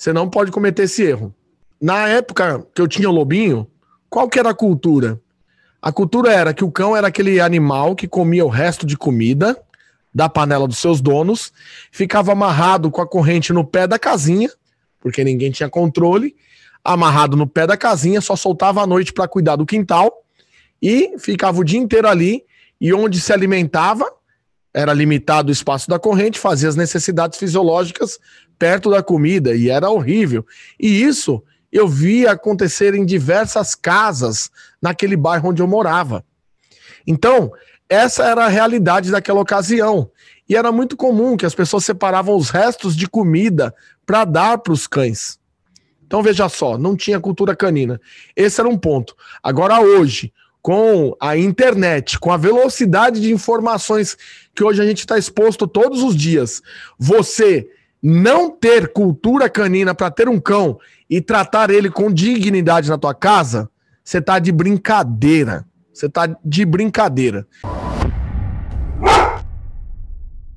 Você não pode cometer esse erro. Na época que eu tinha o lobinho, qual que era a cultura? A cultura era que o cão era aquele animal que comia o resto de comida da panela dos seus donos, ficava amarrado com a corrente no pé da casinha, porque ninguém tinha controle, amarrado no pé da casinha, só soltava à noite para cuidar do quintal e ficava o dia inteiro ali e onde se alimentava era limitado o espaço da corrente, fazia as necessidades fisiológicas perto da comida e era horrível. E isso eu vi acontecer em diversas casas naquele bairro onde eu morava. Então, essa era a realidade daquela ocasião. E era muito comum que as pessoas separavam os restos de comida para dar para os cães. Então veja só, não tinha cultura canina. Esse era um ponto. Agora hoje, com a internet, com a velocidade de informações que hoje a gente está exposto todos os dias, você não ter cultura canina para ter um cão e tratar ele com dignidade na tua casa, você tá de brincadeira. Você tá de brincadeira.